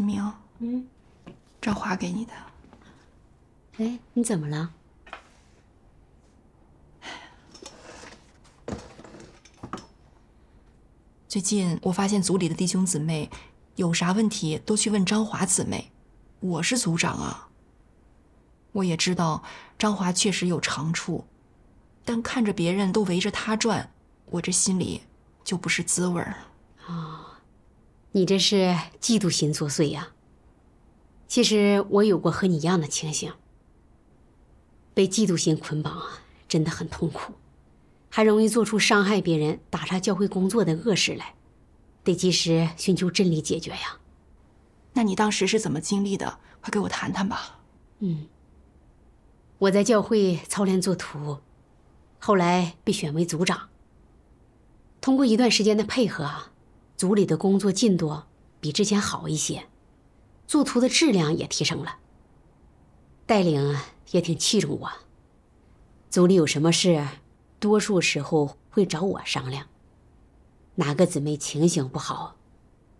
启明，嗯，张华给你的。哎，你怎么了？最近我发现组里的弟兄姊妹有啥问题都去问张华姊妹，我是组长啊。我也知道张华确实有长处，但看着别人都围着他转，我这心里就不是滋味儿。你这是嫉妒心作祟呀！其实我有过和你一样的情形，被嫉妒心捆绑啊，真的很痛苦，还容易做出伤害别人、打杀教会工作的恶事来，得及时寻求真理解决呀。那你当时是怎么经历的？快给我谈谈吧。嗯，我在教会操练做徒，后来被选为组长。通过一段时间的配合啊。组里的工作进度比之前好一些，做图的质量也提升了。带领也挺器重我，组里有什么事，多数时候会找我商量。哪个姊妹情形不好，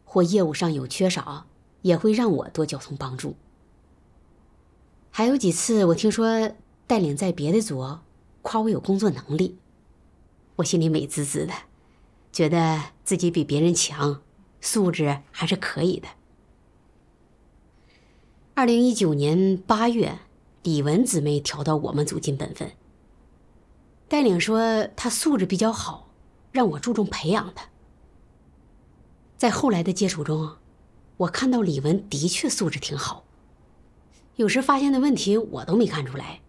或业务上有缺少，也会让我多交通帮助。还有几次，我听说带领在别的组夸我有工作能力，我心里美滋滋的。觉得自己比别人强，素质还是可以的。二零一九年八月，李文姊妹调到我们组进本分，带领说她素质比较好，让我注重培养她。在后来的接触中，我看到李文的确素质挺好，有时发现的问题我都没看出来，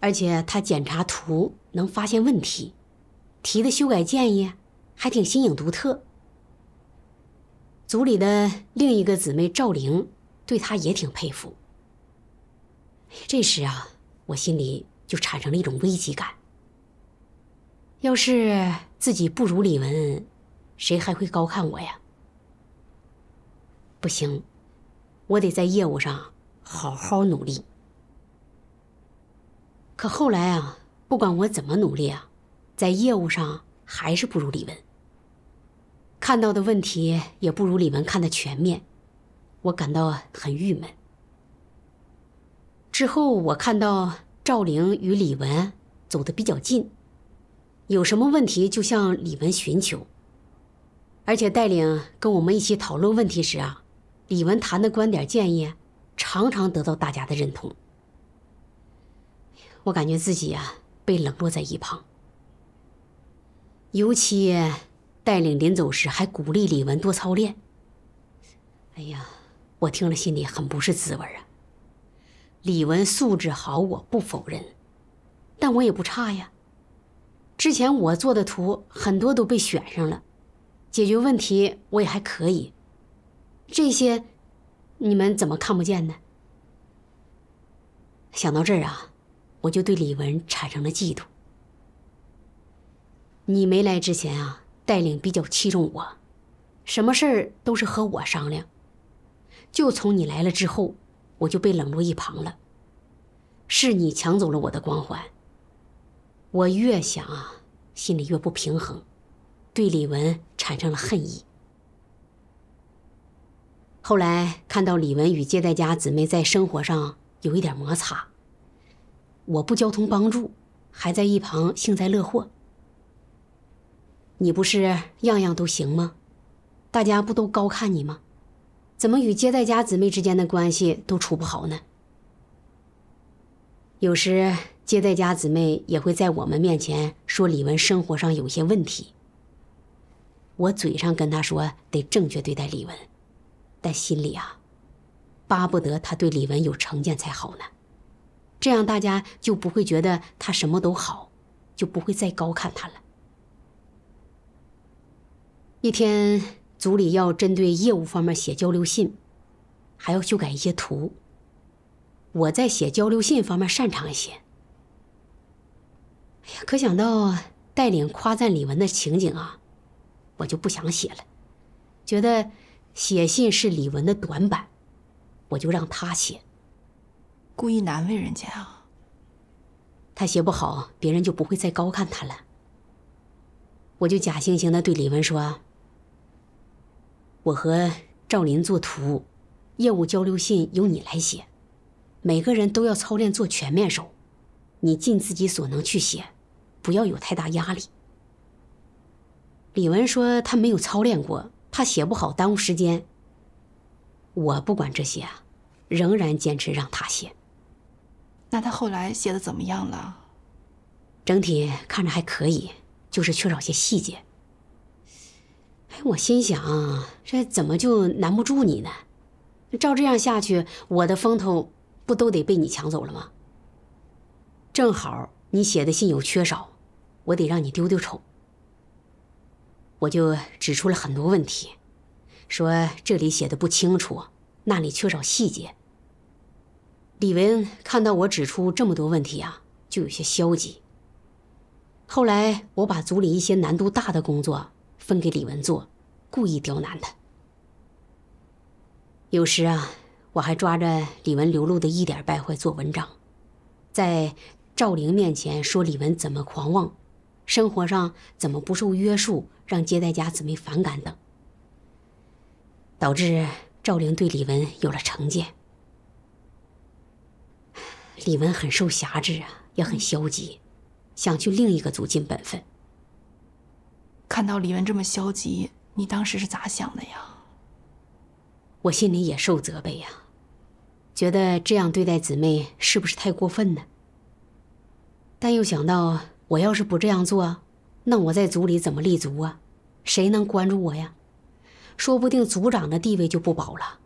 而且她检查图能发现问题，提的修改建议。还挺新颖独特。组里的另一个姊妹赵玲，对她也挺佩服。这时啊，我心里就产生了一种危机感。要是自己不如李文，谁还会高看我呀？不行，我得在业务上好好努力。可后来啊，不管我怎么努力啊，在业务上还是不如李文。看到的问题也不如李文看的全面，我感到很郁闷。之后我看到赵玲与李文走得比较近，有什么问题就向李文寻求，而且带领跟我们一起讨论问题时啊，李文谈的观点建议，常常得到大家的认同。我感觉自己啊被冷落在一旁，尤其。带领临走时还鼓励李文多操练。哎呀，我听了心里很不是滋味啊！李文素质好，我不否认，但我也不差呀。之前我做的图很多都被选上了，解决问题我也还可以。这些，你们怎么看不见呢？想到这儿啊，我就对李文产生了嫉妒。你没来之前啊。带领比较器重我，什么事儿都是和我商量。就从你来了之后，我就被冷落一旁了。是你抢走了我的光环。我越想啊，心里越不平衡，对李文产生了恨意。后来看到李文与接待家姊妹在生活上有一点摩擦，我不交通帮助，还在一旁幸灾乐祸。你不是样样都行吗？大家不都高看你吗？怎么与接待家姊妹之间的关系都处不好呢？有时接待家姊妹也会在我们面前说李文生活上有些问题。我嘴上跟他说得正确对待李文，但心里啊，巴不得他对李文有成见才好呢。这样大家就不会觉得他什么都好，就不会再高看他了。一天，组里要针对业务方面写交流信，还要修改一些图。我在写交流信方面擅长一些。哎呀，可想到带领夸赞李文的情景啊，我就不想写了，觉得写信是李文的短板，我就让他写，故意难为人家啊。他写不好，别人就不会再高看他了。我就假惺惺的对李文说。我和赵林做图，业务交流信由你来写，每个人都要操练做全面手，你尽自己所能去写，不要有太大压力。李文说他没有操练过，怕写不好耽误时间。我不管这些啊，仍然坚持让他写。那他后来写的怎么样了？整体看着还可以，就是缺少些细节。哎，我心想，这怎么就难不住你呢？照这样下去，我的风头不都得被你抢走了吗？正好你写的信有缺少，我得让你丢丢丑。我就指出了很多问题，说这里写的不清楚，那里缺少细节。李文看到我指出这么多问题啊，就有些消极。后来我把组里一些难度大的工作。分给李文做，故意刁难他。有时啊，我还抓着李文流露的一点败坏做文章，在赵玲面前说李文怎么狂妄，生活上怎么不受约束，让接待家姊妹反感等，导致赵玲对李文有了成见。李文很受辖制啊，也很消极，想去另一个组尽本分。看到李文这么消极，你当时是咋想的呀？我心里也受责备呀，觉得这样对待姊妹是不是太过分呢？但又想到，我要是不这样做，那我在族里怎么立足啊？谁能关注我呀？说不定族长的地位就不保了。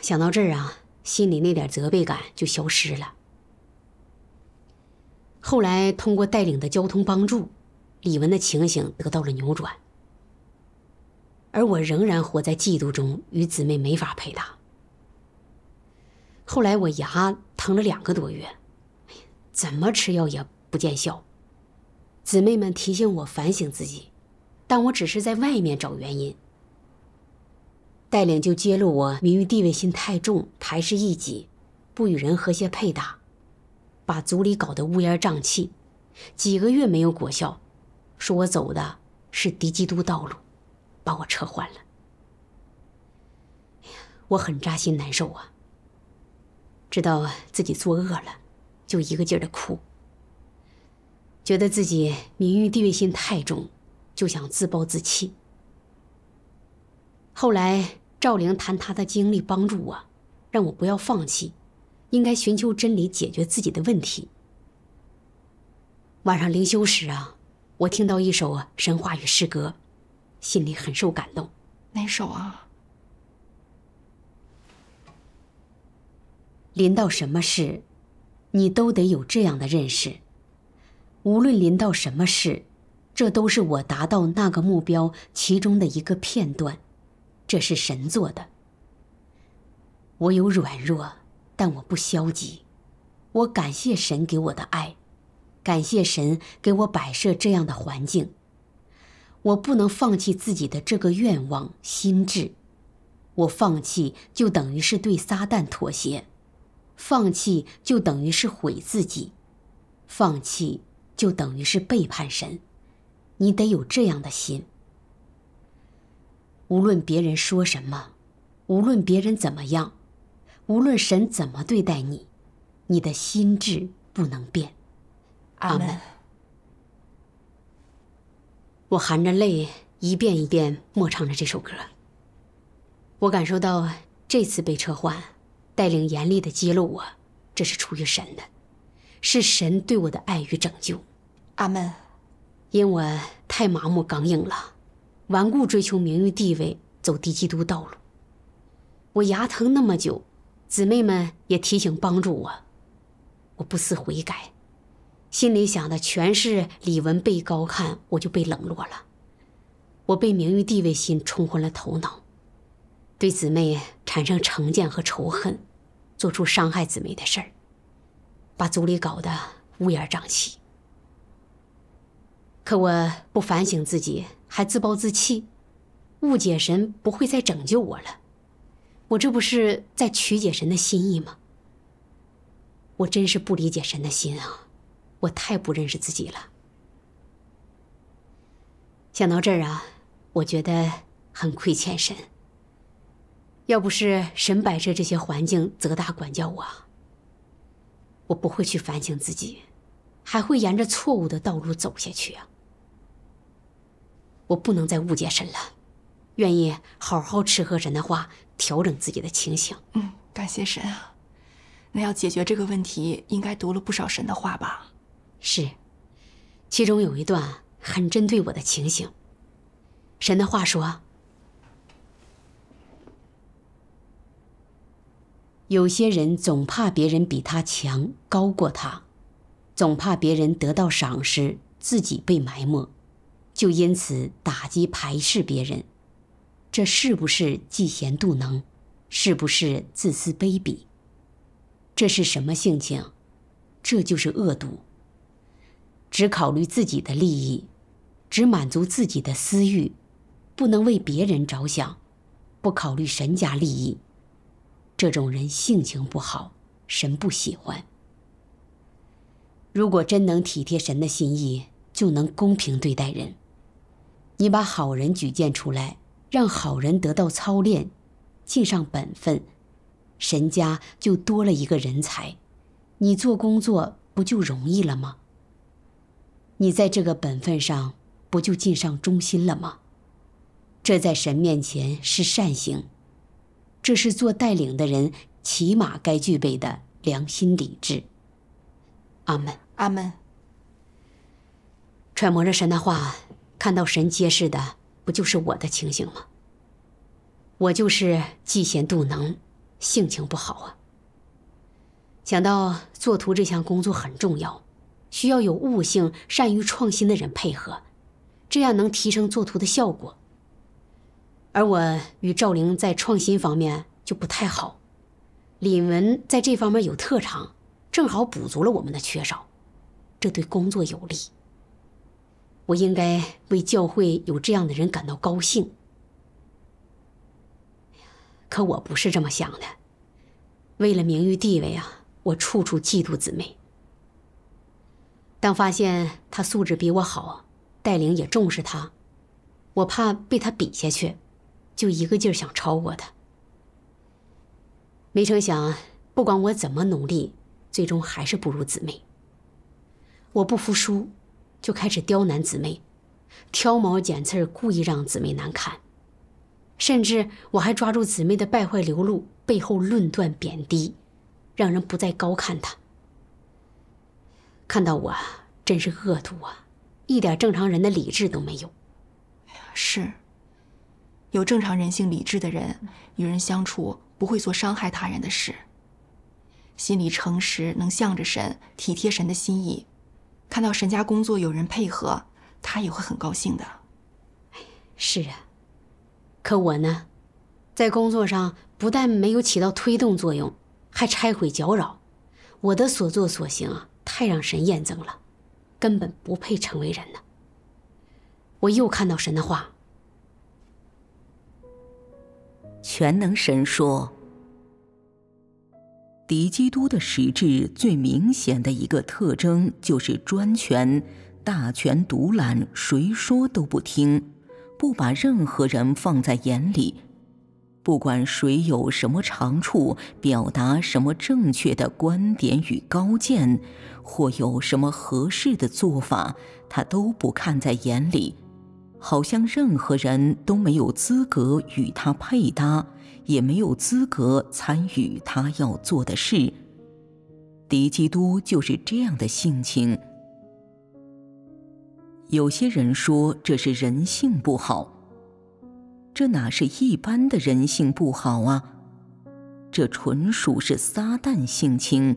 想到这儿啊，心里那点责备感就消失了。后来通过带领的交通帮助。李文的情形得到了扭转，而我仍然活在嫉妒中，与姊妹没法配搭。后来我牙疼了两个多月，怎么吃药也不见效，姊妹们提醒我反省自己，但我只是在外面找原因。带领就揭露我名誉地位心太重，排斥异己，不与人和谐配搭，把组里搞得乌烟瘴气，几个月没有果效。说我走的是敌基督道路，把我撤换了。我很扎心难受啊！知道自己作恶了，就一个劲儿的哭，觉得自己名誉地位心太重，就想自暴自弃。后来赵灵谈她的经历帮助我，让我不要放弃，应该寻求真理解决自己的问题。晚上灵修时啊。我听到一首《神话与诗歌》，心里很受感动。哪首啊？临到什么事，你都得有这样的认识。无论临到什么事，这都是我达到那个目标其中的一个片段。这是神做的。我有软弱，但我不消极。我感谢神给我的爱。感谢神给我摆设这样的环境，我不能放弃自己的这个愿望、心智。我放弃就等于是对撒旦妥协，放弃就等于是毁自己，放弃就等于是背叛神。你得有这样的心。无论别人说什么，无论别人怎么样，无论神怎么对待你，你的心智不能变。阿门。我含着泪一遍一遍默唱着这首歌。我感受到这次被撤换，带领严厉的揭露我，这是出于神的，是神对我的爱与拯救。阿门。因我太麻木刚硬了，顽固追求名誉地位，走低基督道路。我牙疼那么久，姊妹们也提醒帮助我，我不思悔改。心里想的全是李文被高看，我就被冷落了。我被名誉地位心冲昏了头脑，对姊妹产生成见和仇恨，做出伤害姊妹的事儿，把族里搞得乌烟瘴气。可我不反省自己，还自暴自弃，误解神不会再拯救我了。我这不是在曲解神的心意吗？我真是不理解神的心啊！我太不认识自己了。想到这儿啊，我觉得很亏欠神。要不是神摆设这些环境责打管教我，我不会去反省自己，还会沿着错误的道路走下去啊。我不能再误解神了，愿意好好吃喝神的话，调整自己的情形。嗯，感谢神啊。那要解决这个问题，应该读了不少神的话吧？是，其中有一段很针对我的情形。神的话说：“有些人总怕别人比他强、高过他，总怕别人得到赏识，自己被埋没，就因此打击、排斥别人。这是不是嫉贤妒能？是不是自私卑鄙？这是什么性情？这就是恶毒。”只考虑自己的利益，只满足自己的私欲，不能为别人着想，不考虑神家利益，这种人性情不好，神不喜欢。如果真能体贴神的心意，就能公平对待人。你把好人举荐出来，让好人得到操练，尽上本分，神家就多了一个人才，你做工作不就容易了吗？你在这个本分上不就尽上忠心了吗？这在神面前是善行，这是做带领的人起码该具备的良心理智。阿门，阿门。揣摩着神的话，看到神揭示的，不就是我的情形吗？我就是嫉贤妒能，性情不好啊。想到作图这项工作很重要。需要有悟性、善于创新的人配合，这样能提升作图的效果。而我与赵玲在创新方面就不太好，李文在这方面有特长，正好补足了我们的缺少，这对工作有利。我应该为教会有这样的人感到高兴，可我不是这么想的。为了名誉地位啊，我处处嫉妒姊妹。当发现他素质比我好，带领也重视他，我怕被他比下去，就一个劲儿想超过他。没成想，不管我怎么努力，最终还是不如姊妹。我不服输，就开始刁难姊妹，挑毛拣刺儿，故意让姊妹难堪，甚至我还抓住姊妹的败坏流露，背后论断贬低，让人不再高看她。看到我，真是恶毒啊！一点正常人的理智都没有。哎呀，是。有正常人性理智的人，与人相处不会做伤害他人的事。心里诚实，能向着神，体贴神的心意。看到神家工作有人配合，他也会很高兴的。是啊，可我呢，在工作上不但没有起到推动作用，还拆毁搅扰。我的所作所行啊！太让神厌憎了，根本不配成为人呢。我又看到神的话。全能神说：“敌基督的实质最明显的一个特征就是专权，大权独揽，谁说都不听，不把任何人放在眼里。”不管谁有什么长处，表达什么正确的观点与高见，或有什么合适的做法，他都不看在眼里，好像任何人都没有资格与他配搭，也没有资格参与他要做的事。狄基督就是这样的性情。有些人说这是人性不好。这哪是一般的人性不好啊？这纯属是撒旦性情，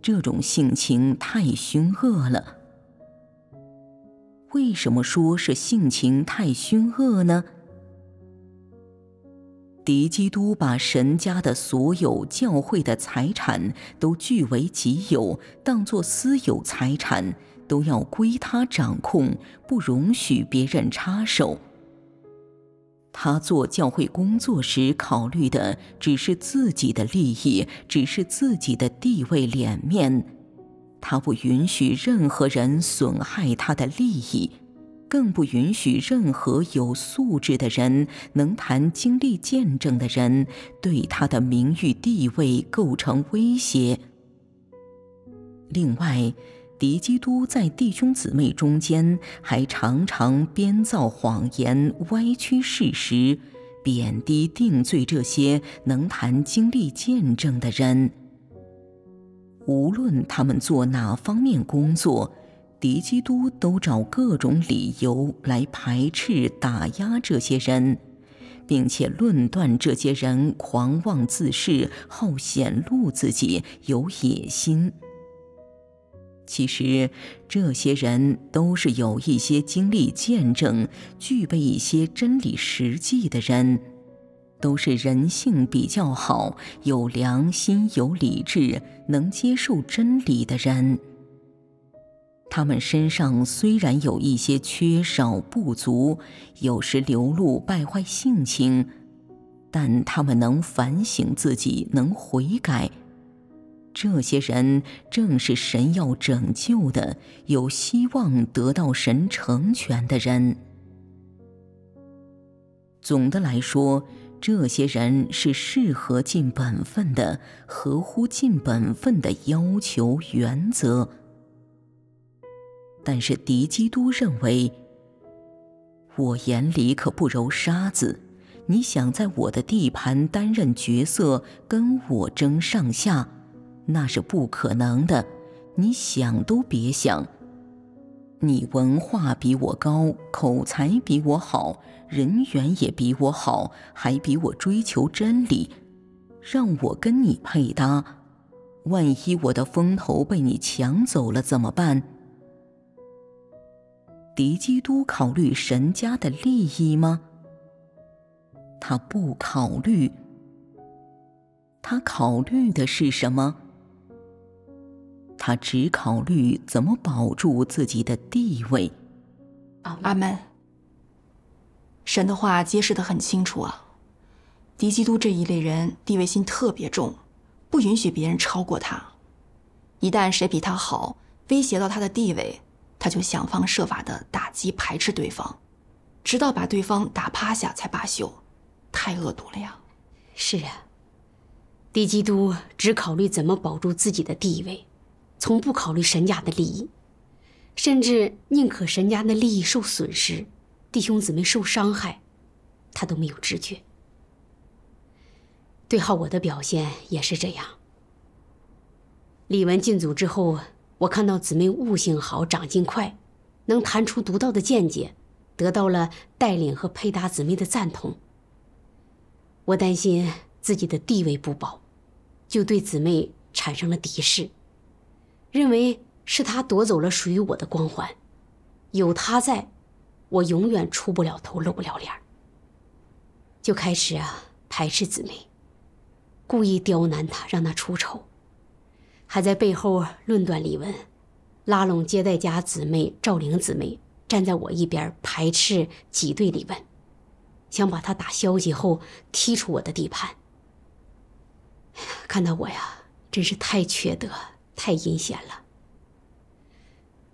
这种性情太凶恶了。为什么说是性情太凶恶呢？狄基督把神家的所有教会的财产都据为己有，当作私有财产，都要归他掌控，不容许别人插手。他做教会工作时考虑的只是自己的利益，只是自己的地位脸面，他不允许任何人损害他的利益，更不允许任何有素质的人、能谈经历见证的人对他的名誉地位构成威胁。另外，狄基督在弟兄姊妹中间，还常常编造谎言、歪曲事实、贬低定罪这些能谈经历见证的人。无论他们做哪方面工作，狄基督都找各种理由来排斥、打压这些人，并且论断这些人狂妄自恃、好显露自己、有野心。其实，这些人都是有一些经历见证、具备一些真理实际的人，都是人性比较好、有良心、有理智、能接受真理的人。他们身上虽然有一些缺少不足，有时流露败坏性情，但他们能反省自己，能悔改。这些人正是神要拯救的、有希望得到神成全的人。总的来说，这些人是适合尽本分的，合乎尽本分的要求原则。但是，狄基督认为：“我眼里可不揉沙子，你想在我的地盘担任角色，跟我争上下？”那是不可能的，你想都别想。你文化比我高，口才比我好，人缘也比我好，还比我追求真理。让我跟你配搭，万一我的风头被你抢走了怎么办？狄基都考虑神家的利益吗？他不考虑，他考虑的是什么？他只考虑怎么保住自己的地位。阿门。神的话揭示得很清楚啊，敌基督这一类人地位心特别重，不允许别人超过他。一旦谁比他好，威胁到他的地位，他就想方设法的打击排斥对方，直到把对方打趴下才罢休，太恶毒了呀！是啊，敌基督只考虑怎么保住自己的地位。从不考虑沈家的利益，甚至宁可沈家的利益受损失，弟兄姊妹受伤害，他都没有知觉。对好我的表现也是这样。李文进组之后，我看到姊妹悟性好，长进快，能谈出独到的见解，得到了带领和配搭姊妹的赞同。我担心自己的地位不保，就对姊妹产生了敌视。认为是他夺走了属于我的光环，有他在，我永远出不了头、露不了脸。就开始啊排斥姊妹，故意刁难他，让他出丑，还在背后论断李文，拉拢接待家姊妹、赵玲姊妹站在我一边，排斥挤兑李文，想把他打消息后踢出我的地盘。看到我呀，真是太缺德。太阴险了！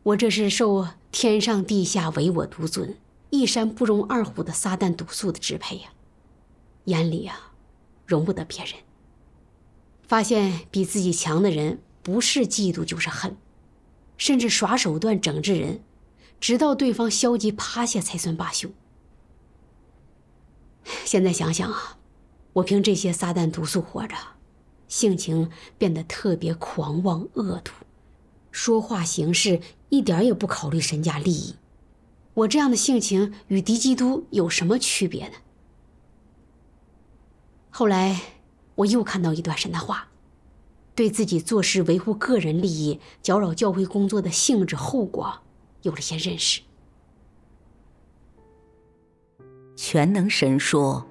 我这是受天上地下唯我独尊、一山不容二虎的撒旦毒素的支配呀，眼里啊容不得别人。发现比自己强的人，不是嫉妒就是恨，甚至耍手段整治人，直到对方消极趴下才算罢休。现在想想啊，我凭这些撒旦毒素活着。性情变得特别狂妄恶毒，说话行事一点也不考虑神家利益。我这样的性情与敌基督有什么区别呢？后来，我又看到一段神的话，对自己做事维护个人利益搅扰教会工作的性质后果，有了些认识。全能神说。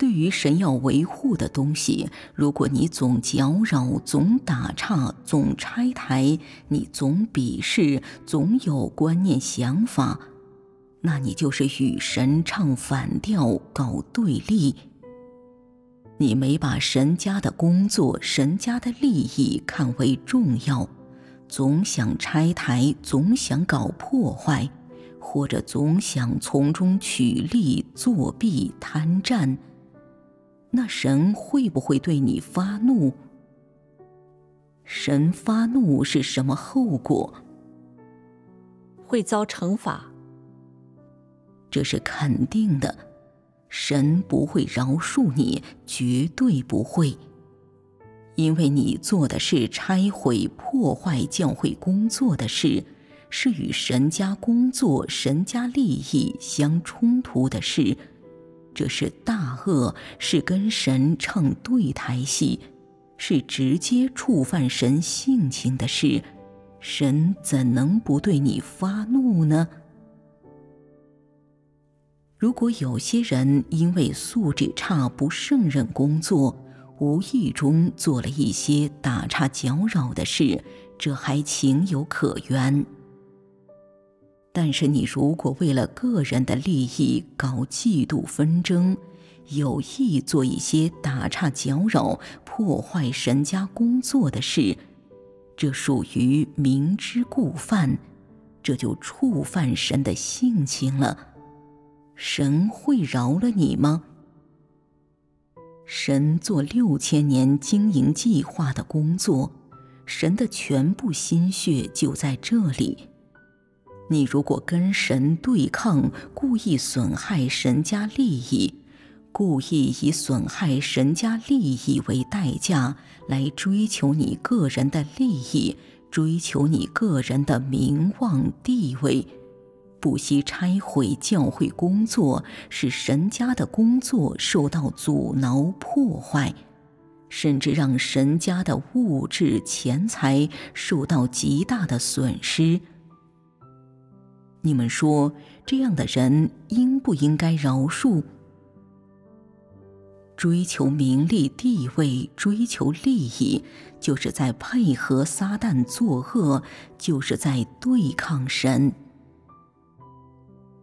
对于神要维护的东西，如果你总搅扰、总打岔、总拆台，你总鄙视、总有观念想法，那你就是与神唱反调、搞对立。你没把神家的工作、神家的利益看为重要，总想拆台，总想搞破坏，或者总想从中取利、作弊、贪占。那神会不会对你发怒？神发怒是什么后果？会遭惩罚，这是肯定的。神不会饶恕你，绝对不会，因为你做的是拆毁、破坏教会工作的事，是与神家工作、神家利益相冲突的事。这是大恶，是跟神唱对台戏，是直接触犯神性情的事，神怎能不对你发怒呢？如果有些人因为素质差不胜任工作，无意中做了一些打岔搅扰的事，这还情有可原。但是，你如果为了个人的利益搞嫉妒纷争，有意做一些打岔搅扰、破坏神家工作的事，这属于明知故犯，这就触犯神的性情了。神会饶了你吗？神做六千年经营计划的工作，神的全部心血就在这里。你如果跟神对抗，故意损害神家利益，故意以损害神家利益为代价来追求你个人的利益，追求你个人的名望地位，不惜拆毁教会工作，使神家的工作受到阻挠破坏，甚至让神家的物质钱财受到极大的损失。你们说，这样的人应不应该饶恕？追求名利、地位、追求利益，就是在配合撒旦作恶，就是在对抗神。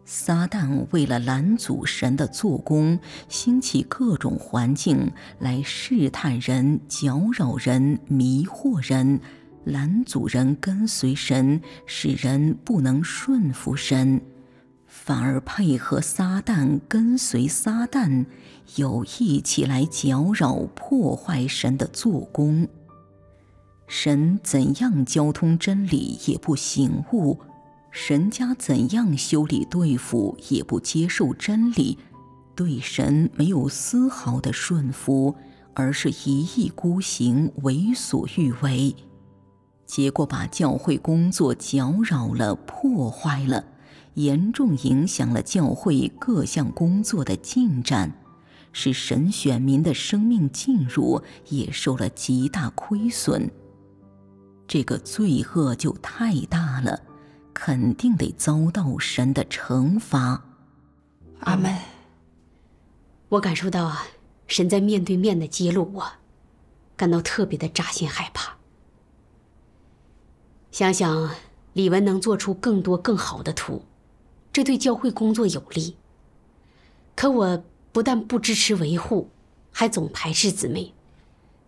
撒旦为了拦阻神的做工，兴起各种环境来试探人、搅扰人、迷惑人。拦阻人跟随神，使人不能顺服神，反而配合撒旦跟随撒旦，有意起来搅扰破坏神的做工。神怎样交通真理也不醒悟，神家怎样修理对付也不接受真理，对神没有丝毫的顺服，而是一意孤行，为所欲为。结果把教会工作搅扰了、破坏了，严重影响了教会各项工作的进展，使神选民的生命进入也受了极大亏损。这个罪恶就太大了，肯定得遭到神的惩罚。阿妹，我感受到神在面对面的揭露我，感到特别的扎心、害怕。想想，李文能做出更多更好的图，这对教会工作有利。可我不但不支持维护，还总排斥姊妹，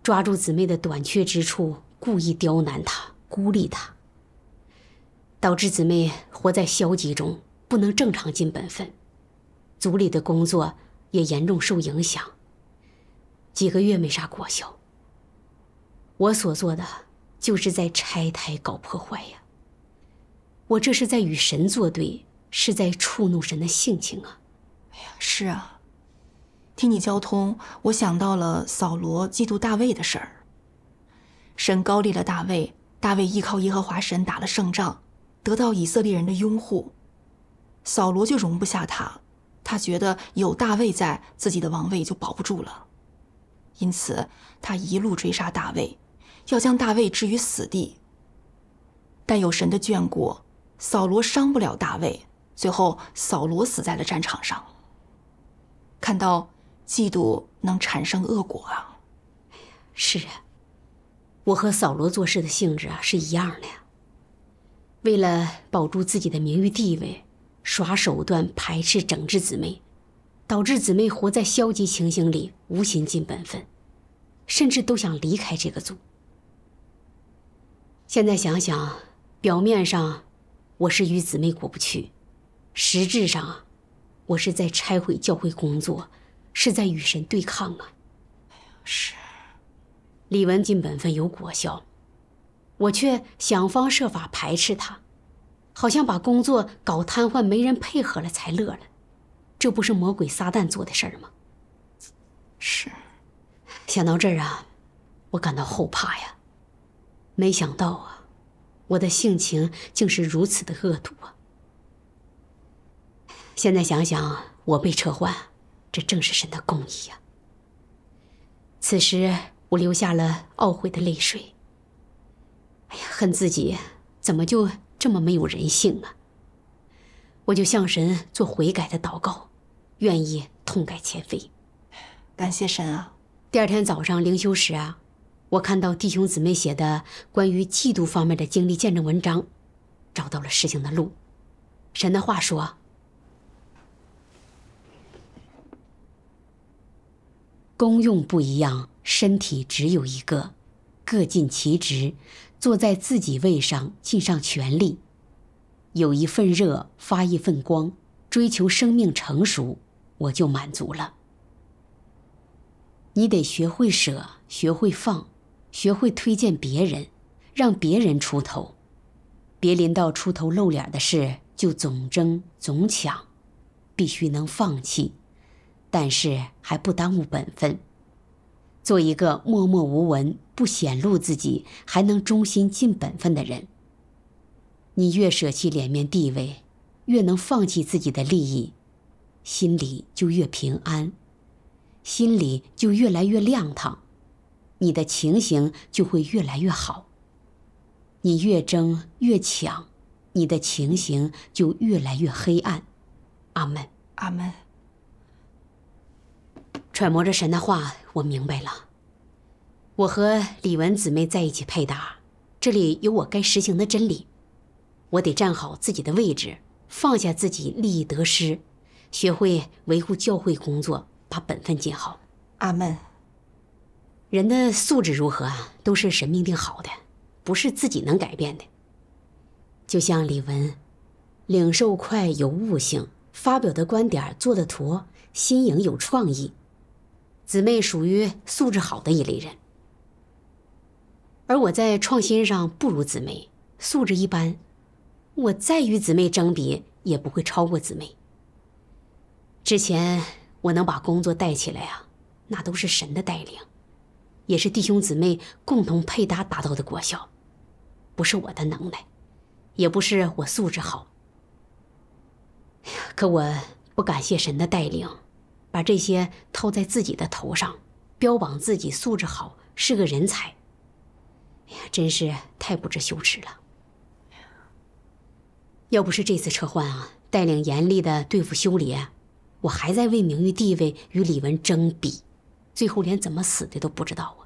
抓住姊妹的短缺之处，故意刁难她，孤立她，导致姊妹活在消极中，不能正常尽本分，组里的工作也严重受影响，几个月没啥果效。我所做的。就是在拆台搞破坏呀！我这是在与神作对，是在触怒神的性情啊！哎呀，是啊，听你交通，我想到了扫罗嫉妒大卫的事儿。神高立了大卫，大卫依靠耶和华神打了胜仗，得到以色列人的拥护，扫罗就容不下他，他觉得有大卫在，自己的王位就保不住了，因此他一路追杀大卫。要将大卫置于死地，但有神的眷顾，扫罗伤不了大卫。最后，扫罗死在了战场上。看到，嫉妒能产生恶果啊！是啊，我和扫罗做事的性质啊是一样的呀。为了保住自己的名誉地位，耍手段排斥整治姊妹，导致姊妹活在消极情形里，无心尽本分，甚至都想离开这个组。现在想想，表面上我是与姊妹过不去，实质上我是在拆毁教会工作，是在与神对抗啊！是。李文尽本分有果效，我却想方设法排斥他，好像把工作搞瘫痪、没人配合了才乐了，这不是魔鬼撒旦做的事儿吗？是。想到这儿啊，我感到后怕呀。没想到啊，我的性情竟是如此的恶毒啊！现在想想，我被撤换，这正是神的公义啊。此时我流下了懊悔的泪水。哎呀，恨自己怎么就这么没有人性啊！我就向神做悔改的祷告，愿意痛改前非。感谢神啊！第二天早上灵修时啊。我看到弟兄姊妹写的关于嫉妒方面的经历见证文章，找到了事情的路。神的话说：“功用不一样，身体只有一个，各尽其职，坐在自己位上尽上全力，有一份热发一份光，追求生命成熟，我就满足了。你得学会舍，学会放。”学会推荐别人，让别人出头，别临到出头露脸的事就总争总抢，必须能放弃，但是还不耽误本分，做一个默默无闻、不显露自己，还能忠心尽本分的人。你越舍弃脸面地位，越能放弃自己的利益，心里就越平安，心里就越来越亮堂。你的情形就会越来越好。你越争越抢，你的情形就越来越黑暗。阿门，阿门。揣摩着神的话，我明白了。我和李文姊妹在一起配搭，这里有我该实行的真理，我得站好自己的位置，放下自己利益得失，学会维护教会工作，把本分尽好。阿门。人的素质如何，啊，都是神命定好的，不是自己能改变的。就像李文，领受快，有悟性，发表的观点、做的图新颖有创意。姊妹属于素质好的一类人，而我在创新上不如姊妹，素质一般，我再与姊妹争比也不会超过姊妹。之前我能把工作带起来啊，那都是神的带领。也是弟兄姊妹共同配搭达到的国效，不是我的能耐，也不是我素质好。可我不感谢神的带领，把这些套在自己的头上，标榜自己素质好是个人才，哎呀，真是太不知羞耻了。要不是这次撤换啊，带领严厉的对付修莲，我还在为名誉地位与李文争比，最后连怎么死的都不知道。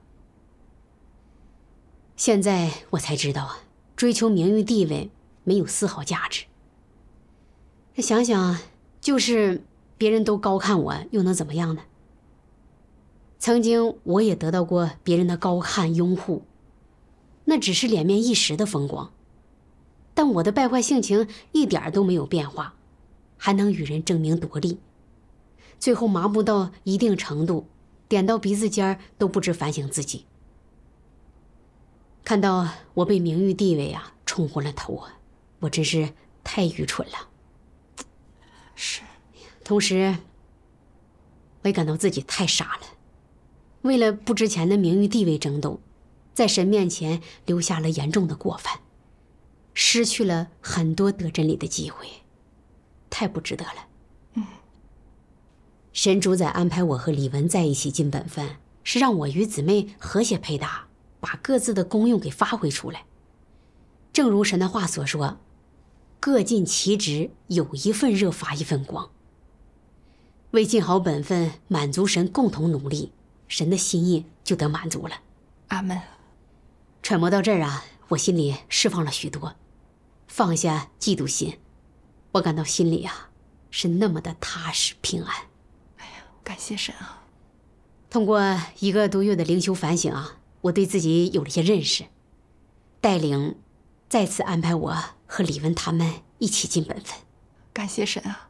现在我才知道啊，追求名誉地位没有丝毫价值。想想，就是别人都高看我，又能怎么样呢？曾经我也得到过别人的高看拥护，那只是脸面一时的风光。但我的败坏性情一点都没有变化，还能与人争名夺利，最后麻木到一定程度，点到鼻子尖儿都不知反省自己。看到我被名誉地位啊冲昏了头啊，我真是太愚蠢了。是，同时我也感到自己太傻了。为了不值钱的名誉地位争斗，在神面前留下了严重的过犯，失去了很多得真理的机会，太不值得了。神主宰安排我和李文在一起尽本分，是让我与姊妹和谐配搭。把各自的功用给发挥出来，正如神的话所说：“各尽其职，有一份热发一份光。”为尽好本分，满足神，共同努力，神的心意就得满足了。阿门。揣摩到这儿啊，我心里释放了许多，放下嫉妒心，我感到心里啊是那么的踏实平安。哎呀，感谢神啊！通过一个多月的灵修反省啊。我对自己有了些认识，带领再次安排我和李文他们一起进本分，感谢神啊！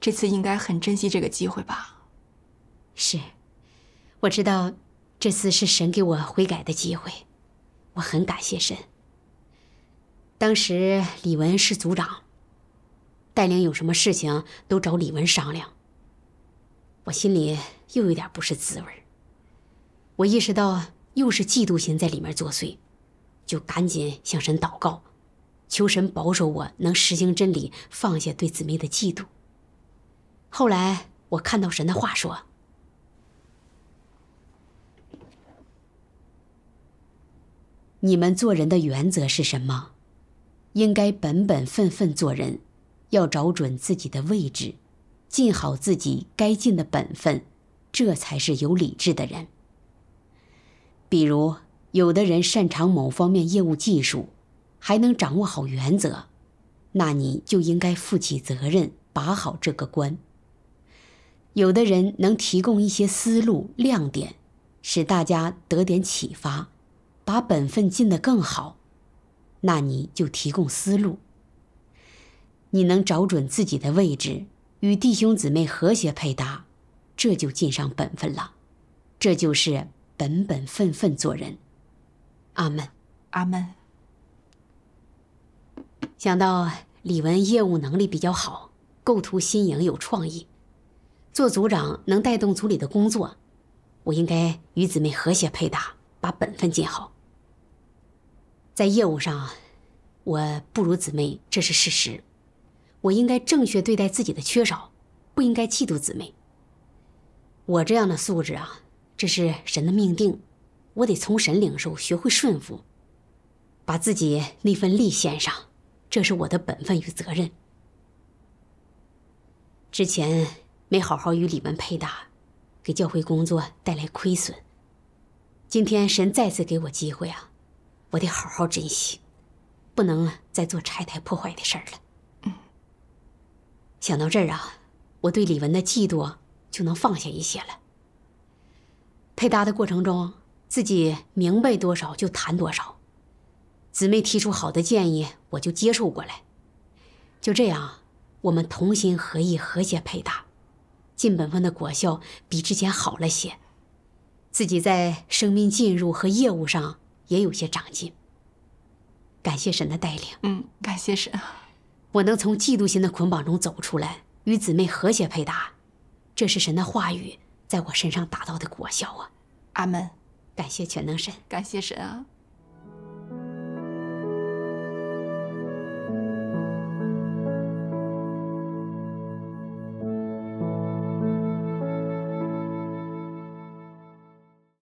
这次应该很珍惜这个机会吧？是，我知道这次是神给我悔改的机会，我很感谢神。当时李文是组长，带领有什么事情都找李文商量，我心里又有点不是滋味儿，我意识到。又是嫉妒心在里面作祟，就赶紧向神祷告，求神保守我能实行真理，放下对姊妹的嫉妒。后来我看到神的话说：“你们做人的原则是什么？应该本本分分做人，要找准自己的位置，尽好自己该尽的本分，这才是有理智的人。”比如，有的人擅长某方面业务技术，还能掌握好原则，那你就应该负起责任，把好这个关。有的人能提供一些思路、亮点，使大家得点启发，把本分尽得更好，那你就提供思路。你能找准自己的位置，与弟兄姊妹和谐配搭，这就尽上本分了，这就是。本本分分做人，阿门，阿门。想到李文业务能力比较好，构图新颖有创意，做组长能带动组里的工作，我应该与姊妹和谐配搭，把本分尽好。在业务上，我不如姊妹，这是事实，我应该正确对待自己的缺少，不应该嫉妒姊妹。我这样的素质啊。这是神的命定，我得从神领受，学会顺服，把自己那份力献上。这是我的本分与责任。之前没好好与李文配搭，给教会工作带来亏损。今天神再次给我机会啊，我得好好珍惜，不能再做拆台破坏的事了。嗯。想到这儿啊，我对李文的嫉妒就能放下一些了。配搭的过程中，自己明白多少就谈多少。姊妹提出好的建议，我就接受过来。就这样，我们同心合意、和谐配搭，尽本分的果效比之前好了些。自己在生命进入和业务上也有些长进。感谢神的带领。嗯，感谢神。我能从嫉妒心的捆绑中走出来，与姊妹和谐配搭，这是神的话语在我身上达到的果效啊！阿门，感谢全能神，感谢神啊。